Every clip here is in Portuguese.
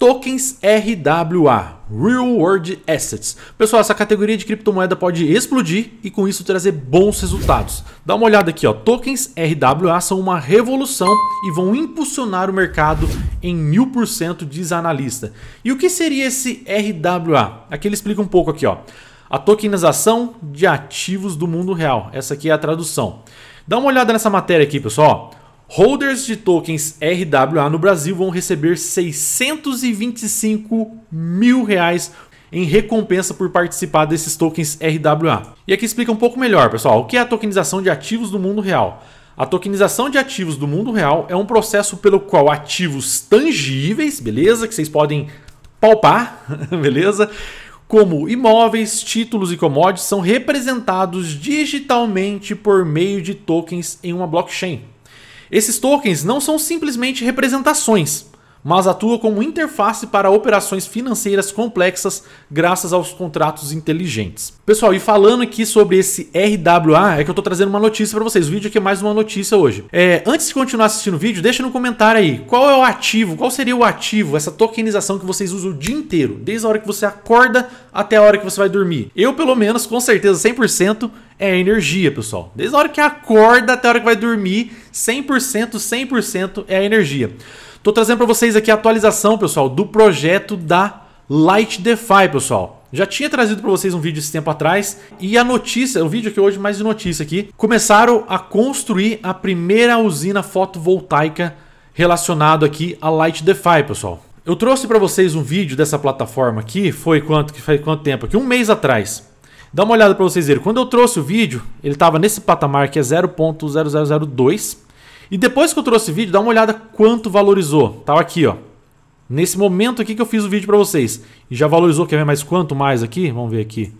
Tokens RWA, Real World Assets. Pessoal, essa categoria de criptomoeda pode explodir e com isso trazer bons resultados. Dá uma olhada aqui, ó. tokens RWA são uma revolução e vão impulsionar o mercado em 1000% diz analista. E o que seria esse RWA? Aqui ele explica um pouco aqui, ó. A tokenização de ativos do mundo real. Essa aqui é a tradução. Dá uma olhada nessa matéria aqui, pessoal. Holders de tokens RWA no Brasil vão receber 625 mil reais em recompensa por participar desses tokens RWA. E aqui explica um pouco melhor, pessoal, o que é a tokenização de ativos do mundo real. A tokenização de ativos do mundo real é um processo pelo qual ativos tangíveis, beleza, que vocês podem palpar, beleza, como imóveis, títulos e commodities são representados digitalmente por meio de tokens em uma blockchain. Esses tokens não são simplesmente representações mas atua como interface para operações financeiras complexas graças aos contratos inteligentes. Pessoal, e falando aqui sobre esse RWA, é que eu estou trazendo uma notícia para vocês. O vídeo aqui é mais uma notícia hoje. É, antes de continuar assistindo o vídeo, deixa no comentário aí qual é o ativo, qual seria o ativo, essa tokenização que vocês usam o dia inteiro, desde a hora que você acorda até a hora que você vai dormir. Eu, pelo menos, com certeza, 100%, é energia, pessoal. Desde a hora que acorda até a hora que vai dormir, 100%, 100% é a energia. Tô trazendo para vocês aqui a atualização, pessoal, do projeto da Light DeFi, pessoal. Já tinha trazido para vocês um vídeo esse tempo atrás e a notícia, o vídeo aqui hoje mais de notícia aqui, começaram a construir a primeira usina fotovoltaica relacionado aqui a Light DeFi, pessoal. Eu trouxe para vocês um vídeo dessa plataforma aqui, foi quanto que faz quanto tempo aqui? Um mês atrás. Dá uma olhada para vocês verem. Quando eu trouxe o vídeo, ele estava nesse patamar que é 0.0002. E depois que eu trouxe o vídeo, dá uma olhada quanto valorizou. Tava tá aqui, ó. Nesse momento aqui que eu fiz o vídeo para vocês. E já valorizou, quer ver mais quanto mais aqui? Vamos ver aqui.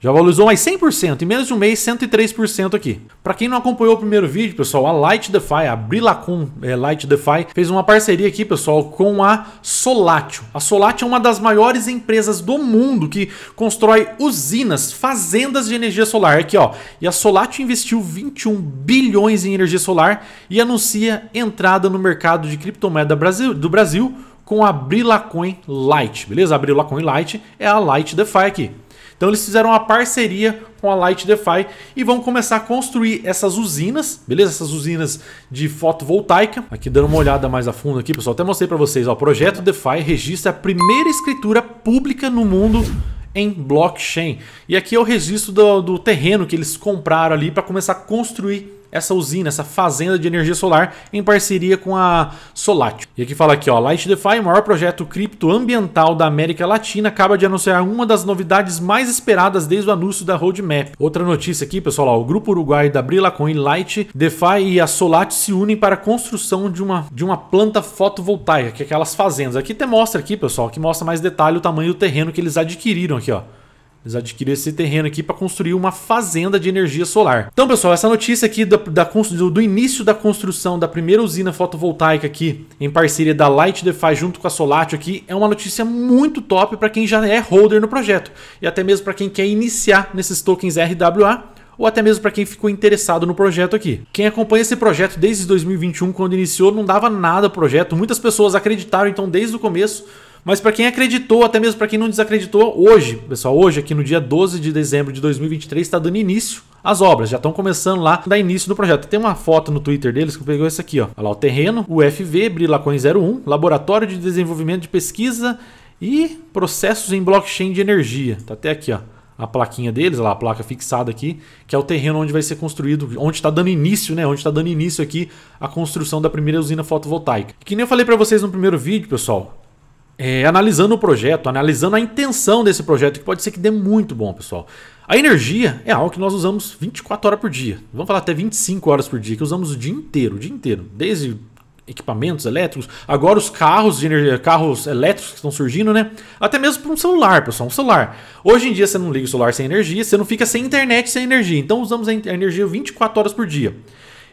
Já valorizou mais 100%, em menos de um mês 103% aqui. Para quem não acompanhou o primeiro vídeo, pessoal, a Light DeFi, a Brilacon é, Light DeFi, fez uma parceria aqui, pessoal, com a Solatio. A Solatio é uma das maiores empresas do mundo que constrói usinas, fazendas de energia solar aqui, ó. E a Solatio investiu 21 bilhões em energia solar e anuncia entrada no mercado de criptomoeda do Brasil com a Brilacoin Light, beleza? A Brilacoin Light é a Light DeFi aqui. Então eles fizeram uma parceria com a Light DeFi e vão começar a construir essas usinas, beleza? Essas usinas de fotovoltaica. Aqui dando uma olhada mais a fundo aqui, pessoal, até mostrei para vocês, ó, o projeto DeFi registra a primeira escritura pública no mundo em blockchain. E aqui é o registro do, do terreno que eles compraram ali para começar a construir essa usina, essa fazenda de energia solar em parceria com a Solatio. E aqui fala aqui, ó, Light o maior projeto cripto ambiental da América Latina, acaba de anunciar uma das novidades mais esperadas desde o anúncio da roadmap. Outra notícia aqui, pessoal, ó, o grupo uruguaio da Brilacoin, Light, DeFi e a Solatio se unem para a construção de uma, de uma planta fotovoltaica, que é aquelas fazendas. Aqui até mostra aqui, pessoal, que mostra mais detalhe o tamanho do terreno que eles adquiriram aqui, ó. Eles adquiriram esse terreno aqui para construir uma fazenda de energia solar. Então, pessoal, essa notícia aqui da, da, do, início da construção da primeira usina fotovoltaica aqui, em parceria da Light DeFi junto com a Solatio aqui, é uma notícia muito top para quem já é holder no projeto. E até mesmo para quem quer iniciar nesses tokens RWA, ou até mesmo para quem ficou interessado no projeto aqui. Quem acompanha esse projeto desde 2021, quando iniciou, não dava nada o projeto, muitas pessoas acreditaram, então desde o começo mas para quem acreditou, até mesmo para quem não desacreditou, hoje, pessoal, hoje aqui no dia 12 de dezembro de 2023 está dando início às obras, já estão começando lá, dá início no projeto. Tem uma foto no Twitter deles que pegou essa aqui, ó. Olha lá o terreno, UFV, Brilacões 01, Laboratório de Desenvolvimento de Pesquisa e Processos em Blockchain de Energia. Tá até aqui, ó a plaquinha deles, lá a placa fixada aqui, que é o terreno onde vai ser construído, onde está dando início, né? Onde está dando início aqui a construção da primeira usina fotovoltaica. Que nem eu falei para vocês no primeiro vídeo, pessoal é, analisando o projeto, analisando a intenção desse projeto, que pode ser que dê muito bom, pessoal. A energia é algo que nós usamos 24 horas por dia. Vamos falar até 25 horas por dia, que usamos o dia inteiro, o dia inteiro. Desde equipamentos elétricos, agora os carros de energia, carros elétricos que estão surgindo, né? Até mesmo para um celular, pessoal, um celular. Hoje em dia você não liga o celular sem energia, você não fica sem internet sem energia. Então usamos a energia 24 horas por dia.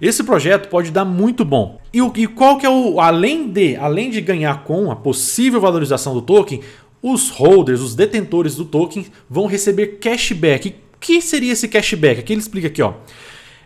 Esse projeto pode dar muito bom. E, e qual que é o. Além de, além de ganhar com a possível valorização do token, os holders, os detentores do token, vão receber cashback. O que seria esse cashback? Aqui ele explica aqui, ó.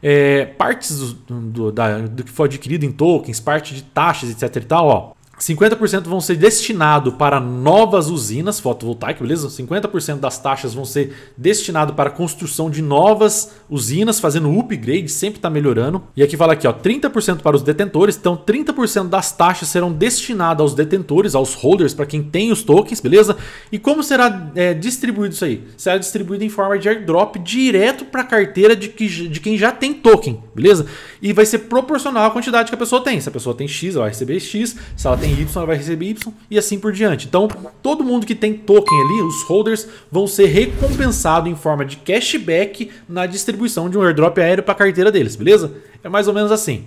É, partes do, do, da, do que foi adquirido em tokens, parte de taxas, etc e tal, ó, 50% vão ser destinado para novas usinas fotovoltaicas, beleza? 50% das taxas vão ser destinado para a construção de novas usinas, fazendo upgrade, sempre está melhorando. E aqui fala aqui, ó, 30% para os detentores, então 30% das taxas serão destinadas aos detentores, aos holders, para quem tem os tokens, beleza? E como será é, distribuído isso aí? Será distribuído em forma de airdrop direto para a carteira de, que, de quem já tem token, beleza? E vai ser proporcional à quantidade que a pessoa tem. Se a pessoa tem X, ela vai receber X. Se ela tem tem Y vai receber Y e assim por diante. Então, todo mundo que tem token ali, os holders, vão ser recompensados em forma de cashback na distribuição de um airdrop aéreo para a carteira deles, beleza? É mais ou menos assim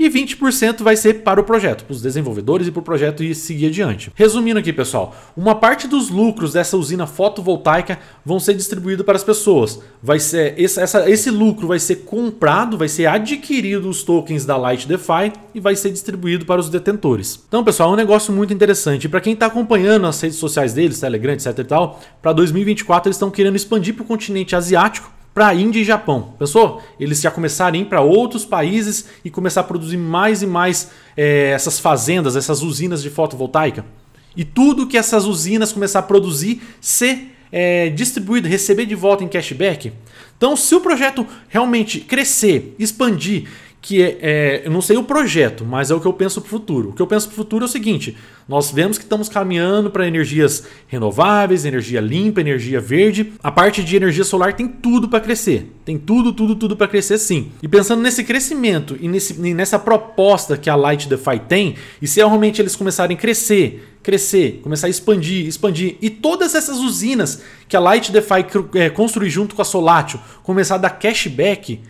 e 20% vai ser para o projeto, para os desenvolvedores e para o projeto e seguir adiante. Resumindo aqui, pessoal, uma parte dos lucros dessa usina fotovoltaica vão ser distribuídos para as pessoas. Vai ser esse, essa, esse lucro vai ser comprado, vai ser adquirido os tokens da Light DeFi e vai ser distribuído para os detentores. Então, pessoal, é um negócio muito interessante. Para quem está acompanhando as redes sociais deles, Telegram, etc e tal, para 2024 eles estão querendo expandir para o continente asiático para Índia e Japão. Pensou? Eles já começarem a ir para outros países e começar a produzir mais e mais é, essas fazendas, essas usinas de fotovoltaica. E tudo que essas usinas começar a produzir ser é, distribuído, receber de volta em cashback. Então, se o projeto realmente crescer, expandir que é, é, eu não sei o projeto, mas é o que eu penso para o futuro. O que eu penso para o futuro é o seguinte: nós vemos que estamos caminhando para energias renováveis, energia limpa, energia verde. A parte de energia solar tem tudo para crescer. Tem tudo, tudo, tudo para crescer sim. E pensando nesse crescimento e, nesse, e nessa proposta que a Light DeFi tem, e se realmente eles começarem a crescer, crescer, começar a expandir, expandir, e todas essas usinas que a Light DeFi é, construir junto com a Solatio começar a dar cashback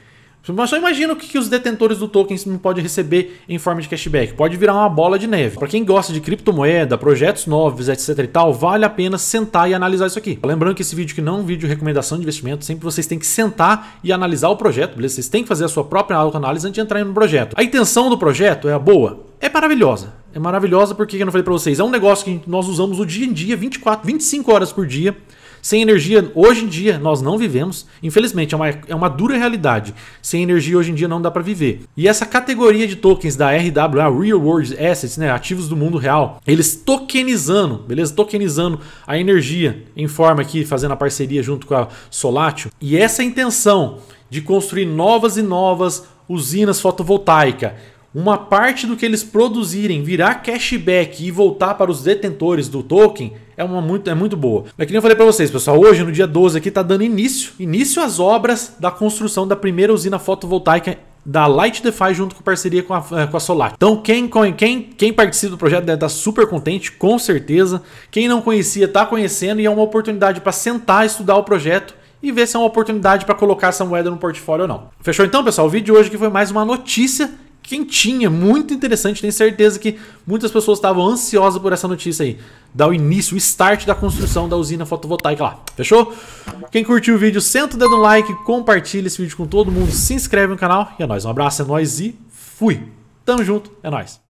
mas só imagina o que, os detentores do token podem receber em forma de cashback. Pode virar uma bola de neve. Para quem gosta de criptomoeda, projetos novos, etc e tal, vale a pena sentar e analisar isso aqui. Lembrando que esse vídeo que não é um vídeo de recomendação de investimento, sempre vocês têm que sentar e analisar o projeto, beleza? Vocês têm que fazer a sua própria autoanálise antes de entrar no projeto. A intenção do projeto é a boa, é maravilhosa. É maravilhosa porque, eu não falei para vocês, é um negócio que nós usamos o dia em dia, 24, 25 horas por dia. Sem energia, hoje em dia, nós não vivemos. Infelizmente, é uma, é uma dura realidade. Sem energia, hoje em dia, não dá para viver. E essa categoria de tokens da RWA, Real World Assets, né, ativos do mundo real, eles tokenizando, beleza? Tokenizando a energia em forma aqui, fazendo a parceria junto com a Solatio. E essa é intenção de construir novas e novas usinas fotovoltaicas uma parte do que eles produzirem virar cashback e voltar para os detentores do token é, uma muito, é muito boa. Mas é que nem eu falei para vocês, pessoal, hoje no dia 12 aqui tá dando início, início às obras da construção da primeira usina fotovoltaica da Light DeFi junto com parceria com a, eh, com a Solar. Então, quem, quem, quem participa do projeto deve estar super contente, com certeza. Quem não conhecia, está conhecendo e é uma oportunidade para sentar, estudar o projeto e ver se é uma oportunidade para colocar essa moeda no portfólio ou não. Fechou então, pessoal? O vídeo de hoje aqui foi mais uma notícia quentinha, muito interessante. Tenho certeza que muitas pessoas estavam ansiosas por essa notícia aí. dar o início, o start da construção da usina fotovoltaica lá. Fechou? Quem curtiu o vídeo, senta o dedo no like, compartilha esse vídeo com todo mundo, se inscreve no canal. E é nóis. Um abraço, é nóis e fui. Tamo junto, é nóis.